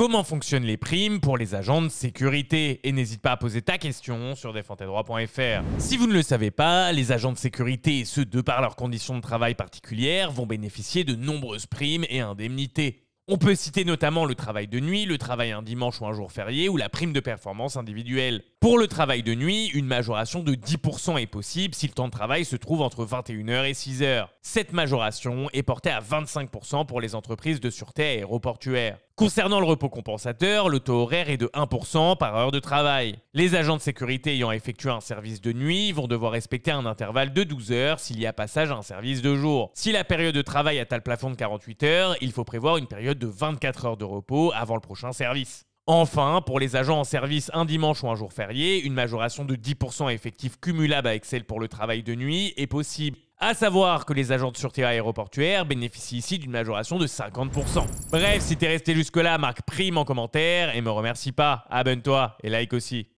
comment fonctionnent les primes pour les agents de sécurité. Et n'hésite pas à poser ta question sur défendtedroit.fr. Si vous ne le savez pas, les agents de sécurité, ceux de par leurs conditions de travail particulières, vont bénéficier de nombreuses primes et indemnités. On peut citer notamment le travail de nuit, le travail un dimanche ou un jour férié ou la prime de performance individuelle. Pour le travail de nuit, une majoration de 10% est possible si le temps de travail se trouve entre 21h et 6h. Cette majoration est portée à 25% pour les entreprises de sûreté aéroportuaire. Concernant le repos compensateur, le taux horaire est de 1% par heure de travail. Les agents de sécurité ayant effectué un service de nuit vont devoir respecter un intervalle de 12 heures s'il y a passage à un service de jour. Si la période de travail atteint le plafond de 48 heures, il faut prévoir une période de 24 heures de repos avant le prochain service. Enfin, pour les agents en service un dimanche ou un jour férié, une majoration de 10% effectif cumulable avec celle pour le travail de nuit est possible. À savoir que les agents de sûreté aéroportuaire bénéficient ici d'une majoration de 50%. Bref, si t'es resté jusque-là, marque prime en commentaire et me remercie pas. Abonne-toi et like aussi.